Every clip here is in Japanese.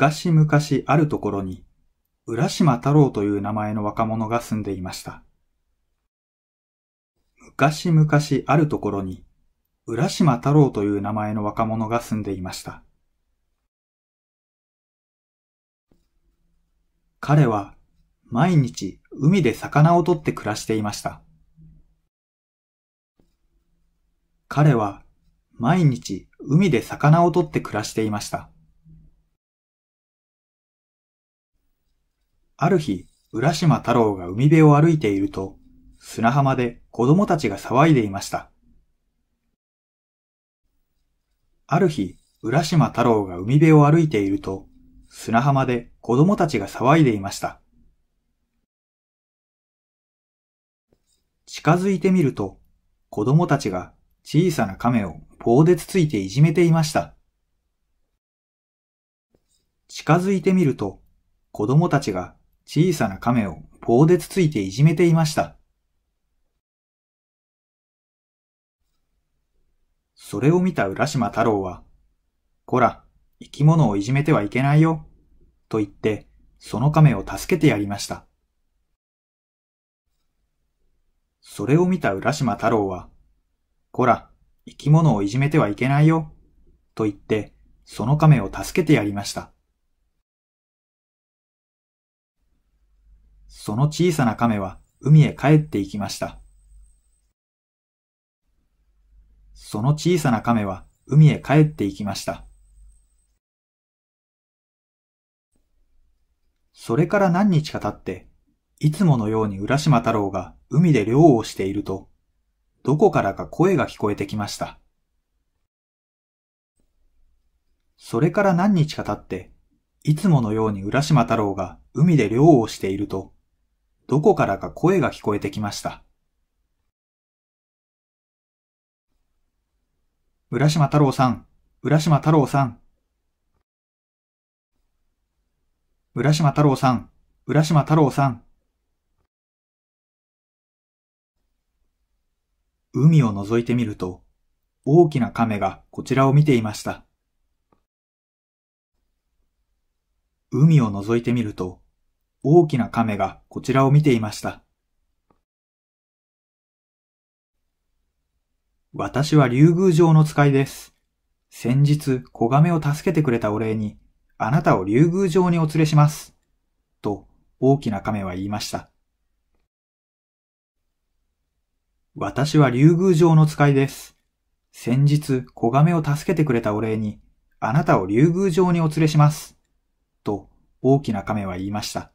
昔々あるところに、浦島太郎という名前の若者が住んでいました。昔々あるところに、浦島太郎という名前の若者が住んでいました。彼は毎日海で魚を取って暮らしていました。彼は毎日海で魚を取って暮らしていました。ある日、浦島太郎が海辺を歩いていると、砂浜で子供たちが騒いでいました。ある日、浦島太郎が海辺を歩いていると、砂浜で子供たちが騒いでいました。近づいてみると、子供たちが小さな亀を棒でつついていじめていました。近づいてみると、子供たちが小さな亀を棒でつついていじめていました。それを見た浦島太郎は、こら、生き物をいじめてはいけないよ、と言って、その亀を助けてやりました。それを見た浦島太郎は、こら、生き物をいじめてはいけないよ、と言って、その亀を助けてやりました。その小さな亀は海へ帰って行きました。その小さな亀は海へ帰って行きました。それから何日か経って、いつものように浦島太郎が海で漁をしていると、どこからか声が聞こえてきました。それから何日か経って、いつものように浦島太郎が海で漁をしていると、どこからか声が聞こえてきました。浦島太郎さん、浦島太郎さん。浦島太郎さん、浦島太郎さん。海を覗いてみると、大きな亀がこちらを見ていました。海を覗いてみると、大きな亀がこちらを見ていました。私は竜宮城の使いです。先日、小亀を助けてくれたお礼に、あなたを竜宮城にお連れします。と、大きな亀は言いました。私は竜宮城の使いです。先日、小亀を助けてくれたお礼に、あなたを竜宮城にお連れします。と、大きな亀は言いました。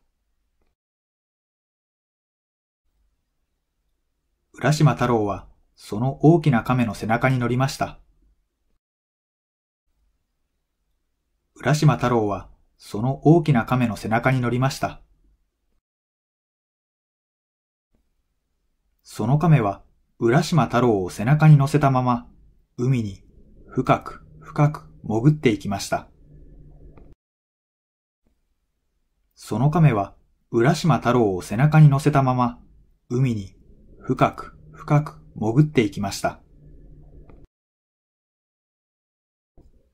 浦島太郎は、その大きな亀の背中に乗りました。浦島太郎は、その大きな亀の背中に乗りました。その亀は、浦島太郎を背中に乗せたまま、海に深く深く潜っていきました。その亀は、浦島太郎を背中に乗せたまま、海に深く深く潜っていきました。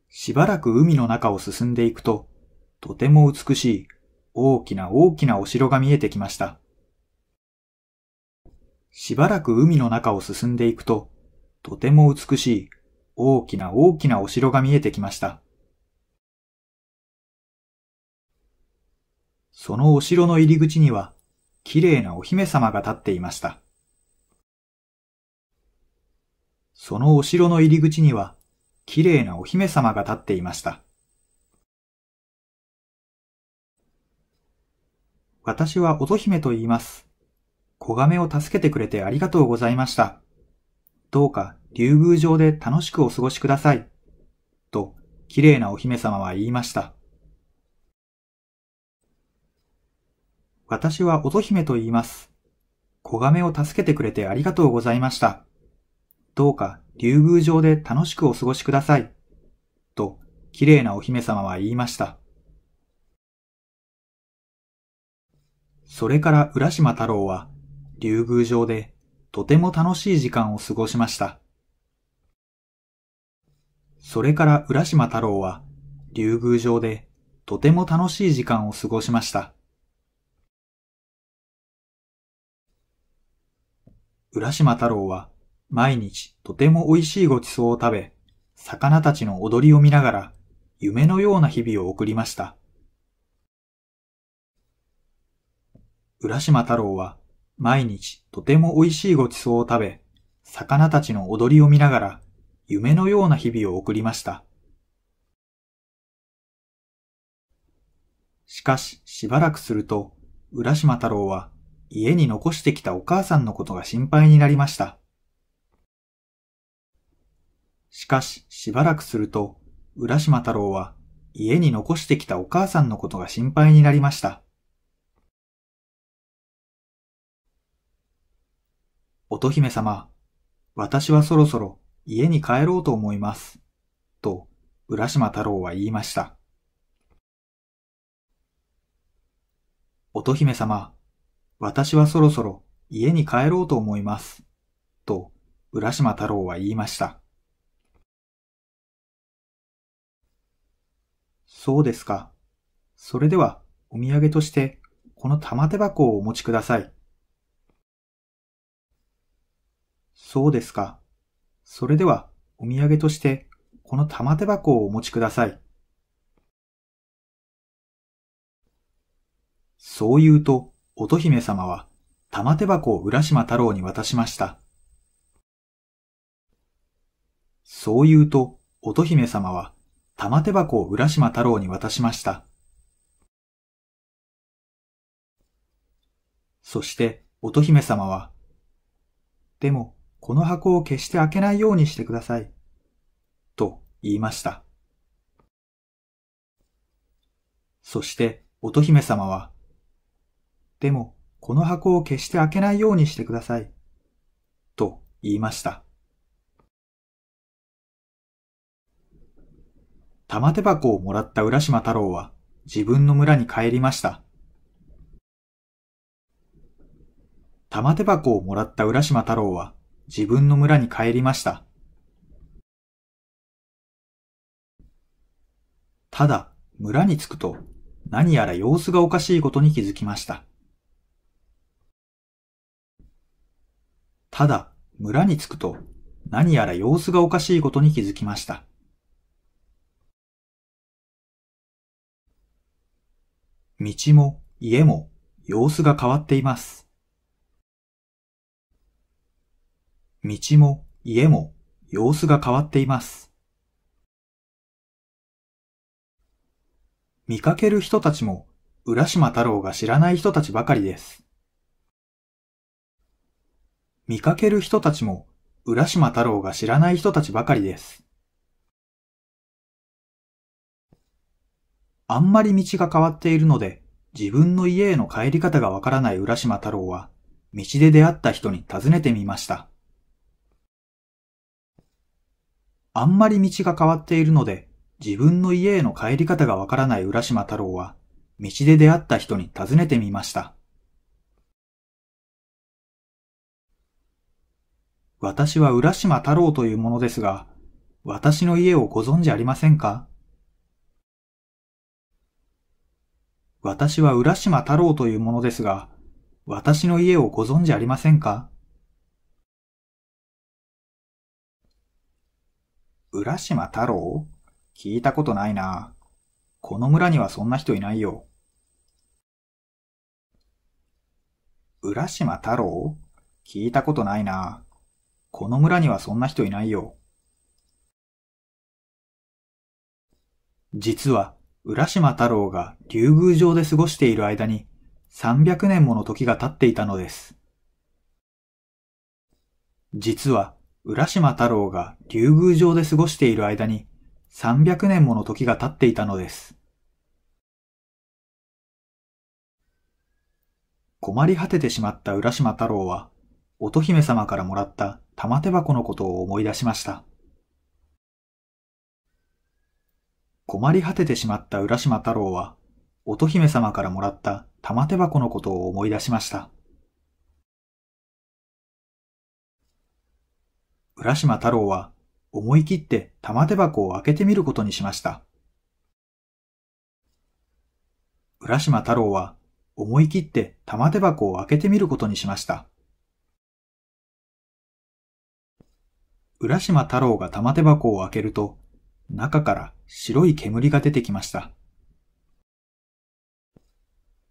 しばらく海の中を進んでいくと、とても美しい大きな大きなお城が見えてきました。しばらく海の中を進んでいくと、とても美しい大きな大きなお城が見えてきました。そのお城の入り口には、綺麗なお姫様が立っていました。そのお城の入り口には、綺麗なお姫様が立っていました。私は乙姫と言います。小亀を助けてくれてありがとうございました。どうか、竜宮城で楽しくお過ごしください。と、綺麗なお姫様は言いました。私は乙姫と言います。小亀を助けてくれてありがとうございました。どうか竜宮城で楽しくお過ごしください。と、綺麗なお姫様は言いました。それから浦島太郎は、竜宮城でとても楽しい時間を過ごしました。それから浦島太郎は、竜宮城でとても楽しい時間を過ごしました。浦島太郎は、毎日とても美味しいごちそうを食べ、魚たちの踊りを見ながら夢のような日々を送りました。浦島太郎は毎日とても美味しいごちそうを食べ、魚たちの踊りを見ながら夢のような日々を送りました。しかししばらくすると、浦島太郎は家に残してきたお母さんのことが心配になりました。しかし、しばらくすると、浦島太郎は家に残してきたお母さんのことが心配になりました。乙姫様、私はそろそろ家に帰ろうと思います。と、浦島太郎は言いました。乙姫様、私はそろそろ家に帰ろうと思います。と、浦島太郎は言いました。そうですか。それでは、お土産として、この玉手箱をお持ちください。そうですか。それでは、お土産として、この玉手箱をお持ちください。そう言うと、乙姫様は、玉手箱を浦島太郎に渡しました。そう言うと、乙姫様は、玉手箱を浦島太郎に渡しました。そして乙姫様は、でも、この箱を決して開けないようにしてください。と言いました。そして乙姫様は、でも、この箱を決して開けないようにしてください。と言いました。玉手箱をもらった浦島太郎は自分の村に帰りました。玉手箱をもらった浦島太郎は自分の村に帰りました。ただ、村に着くと何やら様子がおかしいことに気づきました。ただ、村に着くと何やら様子がおかしいことに気づきました。道も家も様子が変わっています。道も家も様子が変わっています。見かける人たちも浦島太郎が知らない人たちばかりです。見かける人たちも浦島太郎が知らない人たちばかりです。あんまり道が変わっているので、自分の家への帰り方がわからない浦島太郎は、道で出会った人に尋ねてみました。あんまり道が変わっているので、自分の家への帰り方がわからない浦島太郎は、道で出会った人に尋ねてみました。私は浦島太郎というものですが、私の家をご存知ありませんか私は浦島太郎というものですが、私の家をご存知ありませんか浦島太郎聞いたことないな。この村にはそんな人いないよ。浦島太郎聞いたことないな。この村にはそんな人いないよ。実は、浦島太郎が竜宮城で過ごしている間に300年もの時が経っていたのです。実は、浦島太郎が竜宮城で過ごしている間に300年もの時が経っていたのです。困り果ててしまった浦島太郎は、乙姫様からもらった玉手箱のことを思い出しました。困り果ててしまった浦島太郎は、乙姫様からもらった玉手箱のことを思い出しました。浦島太郎は思い切って玉手箱を開けてみることにしました。浦島太郎は思い切って玉手箱を開けてみることにしました。浦島太郎が玉手箱を開けると、中から白い煙が出てきました。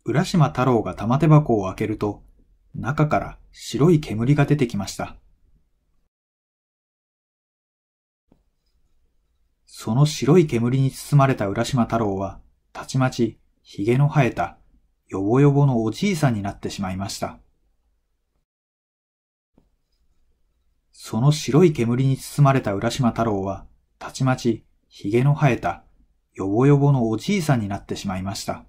浦島太郎が玉手箱を開けると、中から白い煙が出てきました。その白い煙に包まれた浦島太郎は、たちまち髭の生えた、よぼよぼのおじいさんになってしまいました。その白い煙に包まれた浦島太郎は、たちまち髭の生えた、よぼよぼのおじいさんになってしまいました。